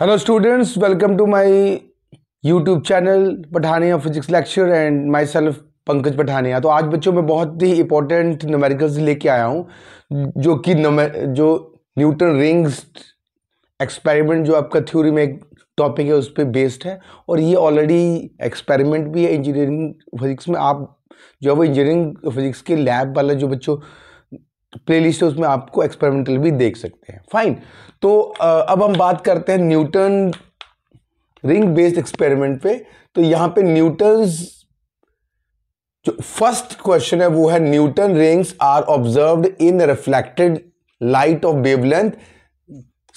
hello students welcome to my YouTube channel Pathania physics lecture and myself Pankaj Pathania तो आज बच्चों में बहुत ही इंपॉर्टेंट नोमेरिकल्स लेके आया हूँ जो कि जो न्यूटन रिंग्स एक्सपेरिमेंट जो आपका थ्योरी में एक टॉपिक है उस पर बेस्ड है और ये ऑलरेडी एक्सपेरिमेंट भी है इंजीनियरिंग फिजिक्स में आप जो है वो इंजीनियरिंग फिजिक्स के लैब वाला जो बच्चों प्लेलिस्ट है उसमें आपको एक्सपेरिमेंटल भी देख सकते हैं फाइन तो अब हम बात करते हैं न्यूटन रिंग बेस्ड एक्सपेरिमेंट पे तो यहां पे न्यूटन जो फर्स्ट क्वेश्चन है वो है Newton rings are observe in reflected light of wavelength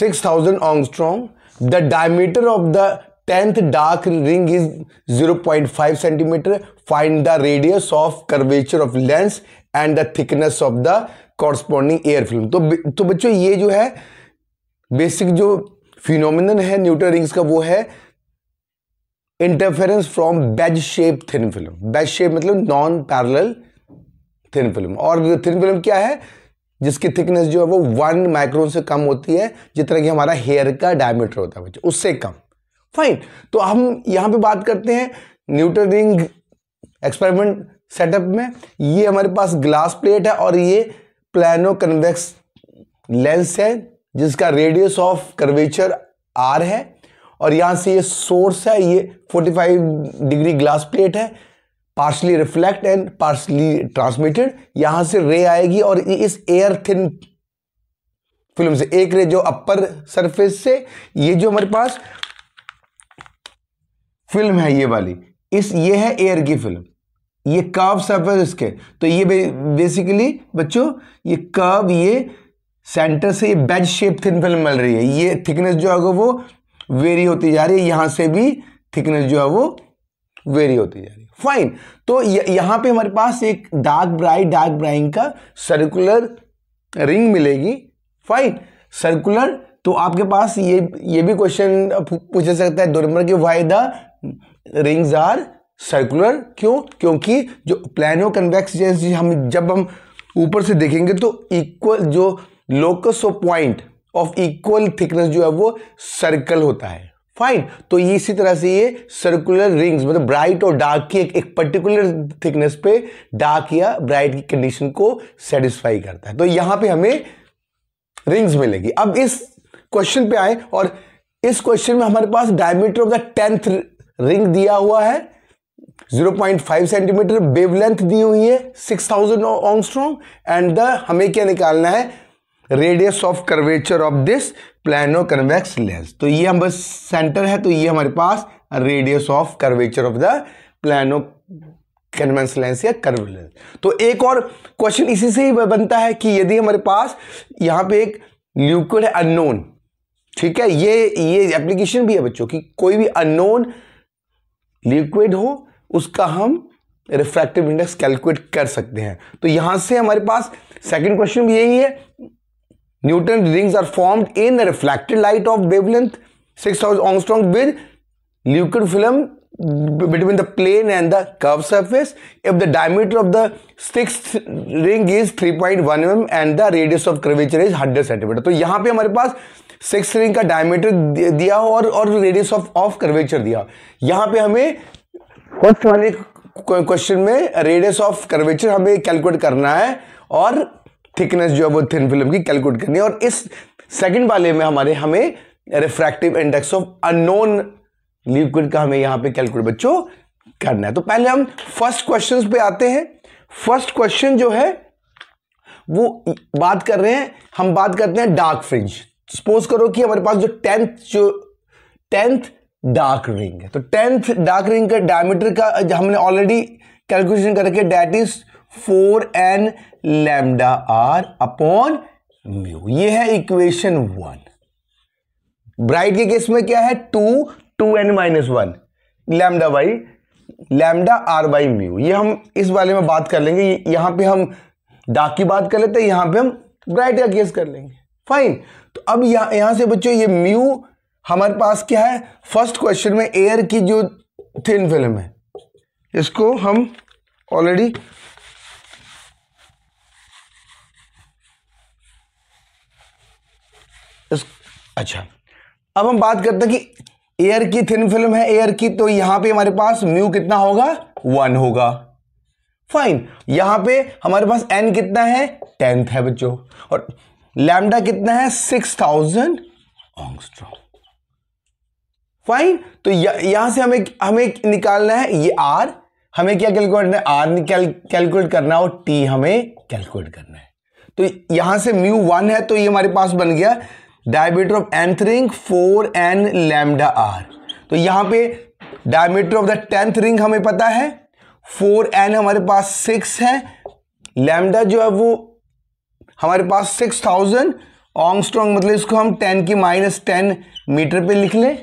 6000 thousand angstrom the diameter of the tenth dark ring is 0.5 centimetre find the radius of curvature of lens and the thickness of the corresponding air film तो तो बच्चों ये जो है basic जो phenomenon है neutral rings का वो है interference from wedge shape thin film wedge shape मतलब नॉन पैरल थिन फिल्म और थिन फिल्म क्या है जिसकी थिकनेस जो है वो वन माइक्रोन से कम होती है जितना कि हमारा हेयर का डायमीटर होता है बच्चों उससे कम फाइन तो हम यहाँ पे बात करते हैं न्यूटन रिंग एक्सपेरिमेंट सेटअप में ये हमारे पास ग्लास प्लेट है और ये प्लानो कन्वेक्स लेंस है जिसका रेडियस ऑफ कर्वेचर आर है और यहां से ये सोर्स है ये 45 डिग्री ग्लास प्लेट है partially reflect and partially transmitted यहां से रे आएगी और इस एयर थिन फिल्म से एक रे जो अपर सरफेस से ये जो हमारे पास फिल्म है ये वाली इस ये है एयर की फिल्म ये कर्व सर्फेस इसके तो ये बेसिकली बच्चों ये कर्व ये सेंटर से ये बेज शेप थिन फिल्म मिल रही है ये थिकनेस जो है वो वेरी होती जा रही है यहां से भी थिकनेस जो है वो वेरी होती जा रही है फाइन तो यहां पे हमारे पास एक डार्क ब्राई डार्क ब्राइन का सर्कुलर रिंग मिलेगी फाइन सर्कुलर तो आपके पास ये ये भी क्वेश्चन पूछा सकता है दो नंबर के why the rings are circular क्यों क्योंकि जो प्लानो कन्वेक्स जेंस हम जब हम ऊपर से देखेंगे तो इक्वल जो locus of point of equal thickness जो है वो सर्कल होता है फाइन तो ये इसी तरह से ये सर्कुलर रिंग्स मतलब ब्राइट और डार्क की एक, एक पर्टिकुलर थिकनेस पे डार्क या ब्राइट की कंडीशन को सेटिस्फाई करता है तो यहां पे हमें रिंग्स मिलेगी अब इस क्वेश्चन पे आए और इस क्वेश्चन में हमारे पास diameter of the tenth ring दिया हुआ है 0.5 सेंटीमीटर वेवलेंथ दी हुई है 6000 थाउजेंड ऑंगस्ट्रॉम एंड द हमें क्या निकालना है radius of curvature of this plano convex lens तो ये हम बस सेंटर है तो ये हमारे पास radius of curvature of the plano convex lens या कर्व लेंस तो एक और क्वेश्चन इसी से ही बनता है कि यदि हमारे पास यहाँ पे एक ल्यूक्ड है अननोन ठीक है ये ये एप्लीकेशन भी है बच्चों की कोई भी अननोन लिक्विड हो उसका हम रिफ्रैक्टिव इंडेक्स कैलकुलेट कर सकते हैं तो यहां से हमारे पास सेकंड क्वेश्चन भी यही है Newton rings are formed in reflected light of wavelength six angstrom with liquid film between the plane and the curved surface if the diameter of the sixth ring is 3.1 mm and the radius of curvature is hundred centimetre तो यहां पे हमारे पास six ring का diameter दिया हो और radius of of curvature दिया यहां पे हमें फर्स्ट वाले क्वेश्चन में रेडियस ऑफ कर्वेचर हमें कैलकुलेट करना है और थिकनेस जो है वो थिन फिल्म की कैलकुलेट करनी है और इस सेकंड वाले में हमारे हमें refractive index of unknown liquid का हमें यहाँ पे कैलकुलेट बच्चों करना है तो पहले हम फर्स्ट क्वेश्चंस पे आते हैं फर्स्ट क्वेश्चन जो है वो बात कर रहे हैं हम बात करते हैं डार्क फ्रिंज सपोज करो कि हमारे पास जो टेंथ जो टेंथ डार्क रिंग तो टेंथ डार्क रिंग का डायमीटर का हमने ऑलरेडी कैलकुलेशन करके that is four n lambda R upon mu ये है इक्वेशन वन ब्राइट के केस में क्या है two two n minus one lambda by lambda R by mu ये हम इस बारे में बात कर लेंगे यहां पे हम डाक की बात कर लेते हैं यहां पे हम ब्राइट का केस कर लेंगे फाइन तो अब यहां से बच्चों ये म्यू हमारे पास क्या है फर्स्ट क्वेश्चन में एयर की जो थिन फिल्म है इसको हम ऑलरेडी इस अच्छा अब हम बात करते हैं कि एयर की थिन फिल्म है एयर की तो यहां पे हमारे पास म्यू कितना होगा वन होगा फाइन यहां पे हमारे पास एन कितना है टेंथ है बच्चों और लैमडा कितना है सिक्स थाउजेंड ऑंगस्ट्रॉम फाइन तो यहां से हमें हमें निकालना है ये आर हमें क्या कैलकुलेट करना है आर कैलकुलेट करना है और टी हमें कैलकुलेट करना है तो यहां से म्यू वन है तो ये हमारे पास बन गया diameter of nth ring four n lambda R तो यहां पे diameter of the tenth ring हमें पता है फोर एन हमारे पास सिक्स है लैमडा जो है वो हमारे पास सिक्स थाउजेंड स्ट्रॉन्ग मतलब इसको हम टेन की माइनस टेन मीटर पे लिख लें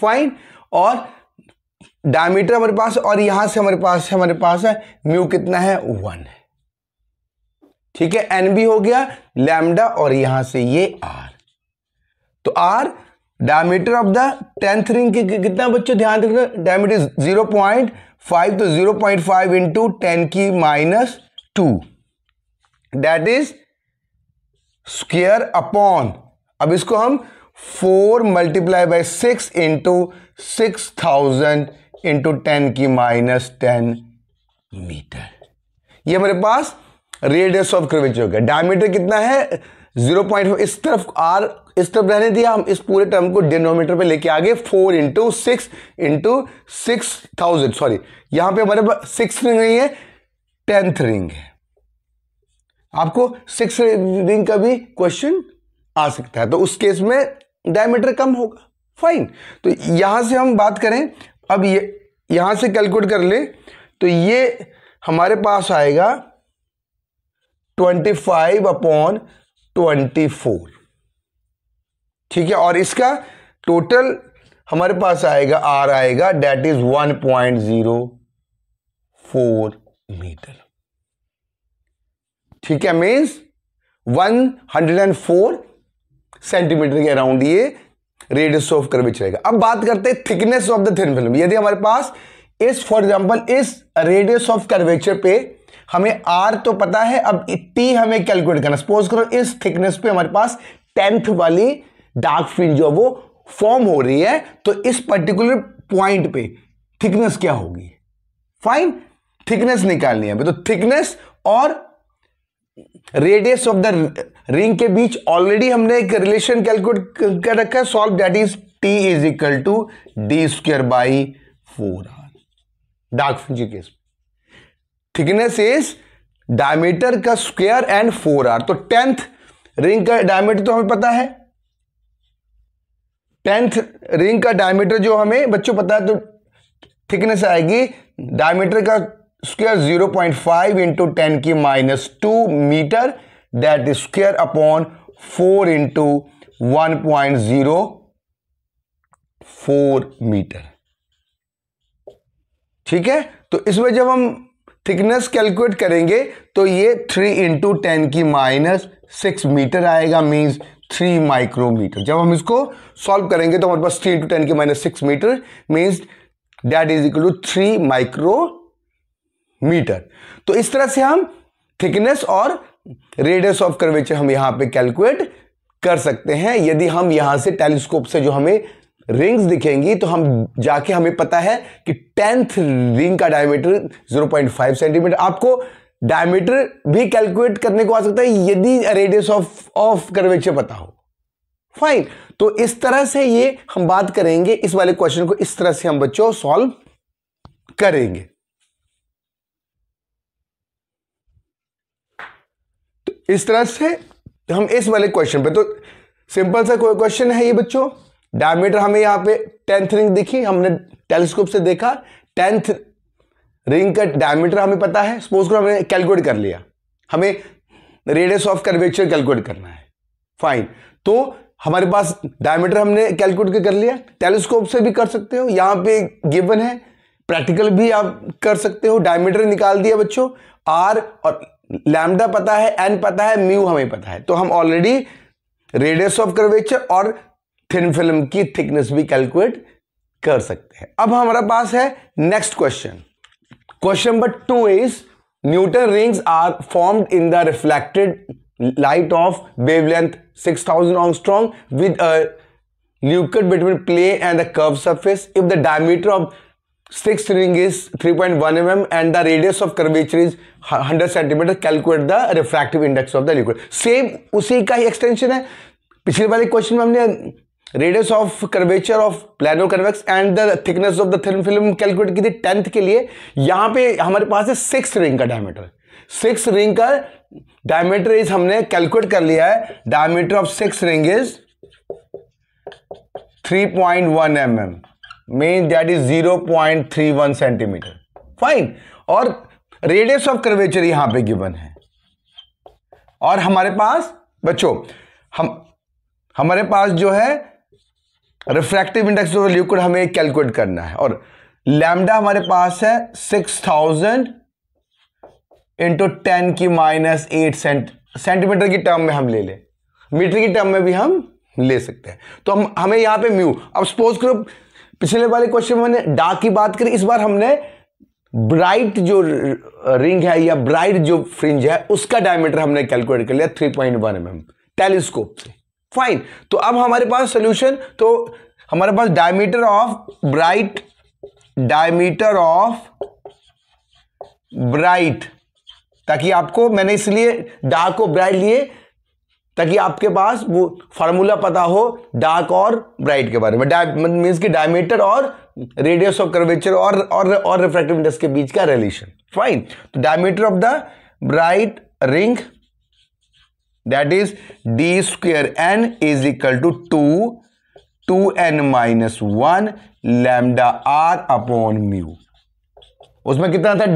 फाइन और डायमीटर हमारे पास और यहां से हमारे पास है हमारे पास है म्यू कितना है वन है ठीक है एन बी हो गया लैमडा और यहां से ये आर तो R diameter of the tenth ring के कितना बच्चों ध्यान रखना डायमीटर जीरो पॉइंट फाइव तो zero point five into ten की minus two that is square upon अब इसको हम four multiply by six into six thousand into ten की माइनस टेन मीटर ये हमारे पास रेडियस ऑफ कर्वेचर हो गया डायमीटर कितना है जीरो पॉइंट इस तरफ आर इस तरफ रहने दिया हम इस पूरे टर्म को डिनोमीटर पे लेके आगे four into six into six thousand sorry यहां पे हमारे पास सिक्स रिंग नहीं है टेंथ रिंग है आपको सिक्स रिंग का भी क्वेश्चन आ सकता है तो उस केस में डायमीटर कम होगा फाइन तो यहां से हम बात करें अब ये यहां से कैलकुलेट कर ले तो ये हमारे पास आएगा twenty five upon twenty four ठीक है और इसका टोटल हमारे पास आएगा आर आएगा that is one point zero four metre ठीक है means one hundred and four centimetre के अराउंड ये रेडियस ऑफ कर्वेचर रहेगा अब बात करते हैं thickness of the thin film यदि हमारे पास इस फॉर एग्जाम्पल इस रेडियस ऑफ कर्वेचर पे हमें आर तो पता है अब टी हमें कैलकुलेट करना सपोज करो इस थिकनेस पे हमारे पास टेंथ वाली डार्क फिल्म जो वो फॉर्म हो रही है तो इस पर्टिकुलर पॉइंट पे थिकनेस क्या होगी फाइन थिकनेस निकालनी है तो थिकनेस और रेडियस ऑफ द रिंग के बीच ऑलरेडी हमने एक रिलेशन कैलकुलेट कर रखा है solve that is t is equal to d square by four R dark fringe के केस थिकनेस इज डायमीटर का स्क्वायर एंड फोर आर तो टेंथ रिंग का डायमीटर तो हमें पता है टेंथ रिंग का डायमीटर जो हमें बच्चों पता है तो थिकनेस आएगी डायमीटर का square zero point five into ten की minus two metre that upon four into one point zero four metre ठीक है तो इसमें जब हम थिकनेस कैलकुलेट करेंगे तो ये थ्री इंटू टेन की माइनस सिक्स मीटर आएगा मीन्स थ्री माइक्रोमीटर जब हम इसको सॉल्व करेंगे तो हमारे पास थ्री इंटू टेन की minus six metre means that is equal to three micrometre तो इस तरह से हम थिकनेस और रेडियस ऑफ कर्वेचर हम यहां पे कैलकुलेट कर सकते हैं यदि हम यहां से टेलीस्कोप से जो हमें रिंग्स दिखेंगी तो हम जाके हमें पता है कि टेंथ रिंग का डायमीटर 0.5 सेंटीमीटर आपको डायमीटर भी कैलकुलेट करने को आ सकता है यदि रेडियस ऑफ ऑफ कर्वेचर पता हो फाइन तो इस तरह से ये हम बात करेंगे इस वाले क्वेश्चन को इस तरह से हम बच्चों सॉल्व करेंगे इस तरह से हम इस वाले क्वेश्चन पे तो सिंपल सा कोई क्वेश्चन है ये बच्चों डायमीटर हमें यहाँ पे टेंथ रिंग दिखी हमने टेलीस्कोप से देखा टेंथ रिंग का डायमीटर हमें पता है सपोज करो हमने कैलकुलेट कर लिया हमें रेडियस ऑफ कर्वेचर कैलकुलेट करना है फाइन तो हमारे पास डायमीटर हमने कैलकुलेट कर लिया टेलीस्कोप से भी कर सकते हो यहाँ पे गिवन है प्रैक्टिकल भी आप कर सकते हो डायमीटर निकाल दिया बच्चों आर और लैमडा पता है एन पता है म्यू हमें पता है तो हम ऑलरेडी रेडियस ऑफ कर्वेचर और थिन फिल्म की थिकनेस भी कैलकुलेट कर सकते हैं अब हमारे पास है next question question number two is Newton rings are formed in the reflected light of wavelength 6000 thousand with strong leucate between plate and the curve surface if the diameter of three point one 3.1 M and the radius of curvature is 100 centimetre calculate the refractive index of the liquid same उसी का ही extension है पिछले वाले question में हमने radius of curvature of plano convex and the thickness of the thin film calculate की थी tenth के लिए यहाँ पे हमारे पास है सिक्स रिंग का डायमीटर सिक्स रिंग का डायमीटर इज हमने कैलकुलेट कर लिया है diameter of six ring is 3.1 point one M mean that is 0.31 centimetre fine और रेडियस ऑफ कर्वेचर यहां पे गिवन है और हमारे पास बच्चों हम हमारे पास जो है रिफ्रैक्टिव इंडेक्स ऑफ लिक्विड हमें कैलकुलेट करना है और लैम्डा हमारे पास है सिक्स थाउजेंड इंटू टेन की माइनस एट सेंट सेंटीमीटर की टर्म में हम ले लें मीटर की टर्म में भी हम ले सकते हैं तो हम हमें यहां पे म्यू अब सपोज करो पिछले वाले क्वेश्चन में डार्क की बात करी इस बार हमने ब्राइट जो रिंग है या ब्राइट जो फ्रिंज है उसका डायमीटर हमने कैलकुलेट कर लिया three point one M M telescope से फाइन तो अब हमारे पास सोल्यूशन तो हमारे पास diameter of bright diameter of bright ताकि आपको मैंने इसलिए डार्क को ब्राइट लिए ताकि आपके पास वो फार्मूला पता हो डार्क और ब्राइट के बारे में मीन्स की डायमीटर और रेडियस ऑफ कर्वेचर और और और रिफ्रैक्टिव इंडेक्स के बीच का रिलेशन फाइन तो diameter of the bright ring that is D square N is equal to to two n minus one lambda R upon mu उसमें कितना था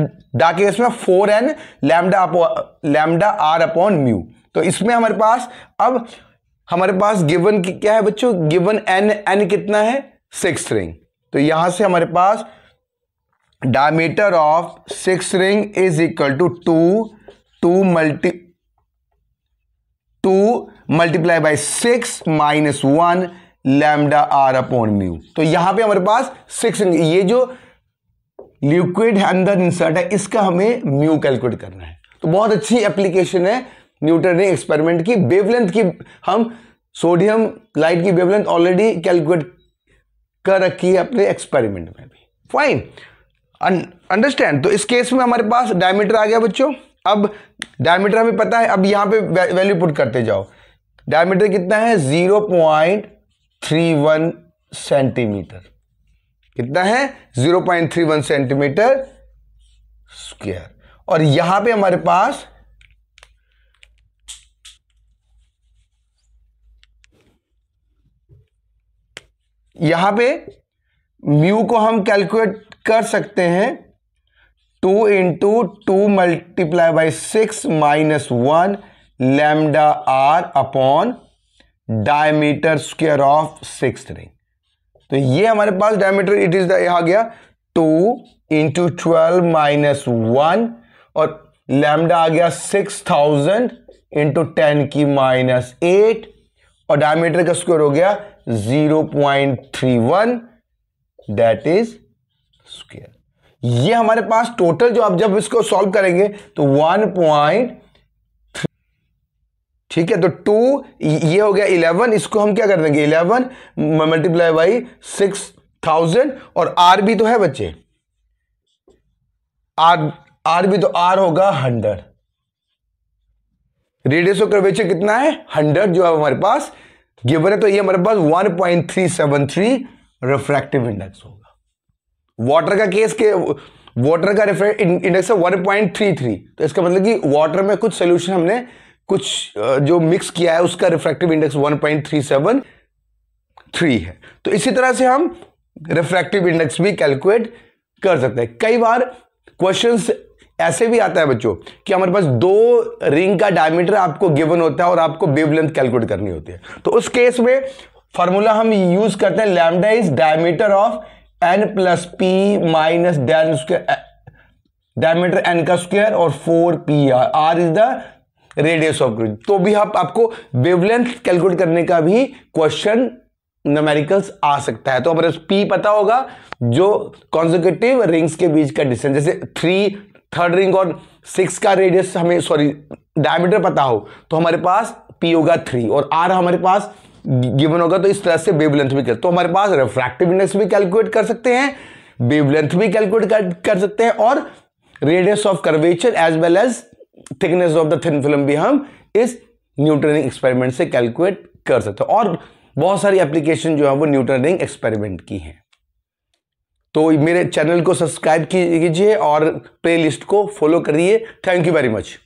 डाके में four n lambda lambda R upon mu तो इसमें हमारे पास अब हमारे पास गिवन क्या है बच्चों गिवन एन एन कितना है सिक्स रिंग तो यहां से हमारे पास diameter of six ring is equal to to to multi to multiply by six minus one lambda R upon mu तो यहां पे हमारे पास सिक्स रिंग ये जो लिक्विड अंदर इंसर्ट है इसका हमें म्यू कैलकुलेट करना है तो बहुत अच्छी एप्लीकेशन है न्यूटन ने एक्सपेरिमेंट की वेवलेंथ की हम सोडियम लाइट की वेवलेंथ ऑलरेडी कैलकुलेट कर रखी है अपने एक्सपेरिमेंट में भी फाइन अंडरस्टैंड तो इस केस में हमारे पास डायमीटर आ गया बच्चों अब डायमीटर हमें पता है अब यहां पे वैल्यू पुट करते जाओ डायमीटर कितना है zero point three one centimetre कितना है zero point three one centimetre square और यहां पे हमारे पास यहां पे म्यू को हम कैलकुलेट कर सकते हैं two into two multiply by six minus one lambda R upon diameter square of six ring तो ये हमारे पास डायमीटर इट इज यहां गया two into twelve minus one और लैमडा आ गया सिक्स थाउजेंड इंटू टेन की माइनस एट और डायमीटर का स्क्वायर हो गया 0.31 दैट इज स्क्वेयर ये हमारे पास टोटल जो आप जब इसको सॉल्व करेंगे तो 1.3 ठीक है तो टू ये हो गया इलेवन इसको हम क्या कर देंगे eleven multiply by six thousand और आर भी तो है बच्चे आर आर भी तो आर होगा हंड्रेड रेडियस ऑफ कर्वेचर कितना है हंड्रेड जो है हमारे पास गिवन है तो ये हमारे पास 1.373 रिफ्रैक्टिव इंडेक्स होगा वाटर का केस के वाटर का इंडेक्स है 1.33 तो इसका मतलब कि वाटर में कुछ सोल्यूशन हमने कुछ जो मिक्स किया है उसका रिफ्रैक्टिव इंडेक्स 1.373 है तो इसी तरह से हम रिफ्रैक्टिव इंडेक्स भी कैलकुलेट कर सकते हैं कई बार क्वेश्चंस ऐसे भी आता है बच्चों कि हमारे पास दो रिंग का डायमीटर आपको गिवन होता है और आपको वेवलेंथ कैलकुलेट करनी होती है तो उस केस में फॉर्मूला हम यूज करते हैं lambda is diameter of N plus P minus D N square diameter N का स्क्वायर और four P R R is the radius of grid तो भी आप आपको वेवलेंथ कैलकुलेट करने का भी क्वेश्चन नमेरिकल्स आ सकता है तो हमारे पी पता होगा जो कॉन्जिक्यूटिव रिंग्स के बीच का डिस्टेंस जैसे थ्री थर्ड रिंग और सिक्स का रेडियस हमें सॉरी डायमीटर पता हो तो हमारे पास पी होगा थ्री और आर हमारे पास गिवन होगा तो इस तरह से वेवलेंथ भी कर तो हमारे पास रिफ्रैक्टिव इंडेक्स भी कैलकुलेट कर सकते हैं वेवलेंथ भी कैलकुलेट कर, कर सकते हैं और radius of curvature as well as thickness of the thin film भी हम इस न्यूट्रनिंग एक्सपेरिमेंट से कैलकुलेट कर सकते हैं और बहुत सारी एप्लीकेशन जो है वो न्यूट्रनिंग एक्सपेरिमेंट की हैं तो मेरे चैनल को सब्सक्राइब कीजिए और प्लेलिस्ट को फॉलो करिए थैंक यू वेरी मच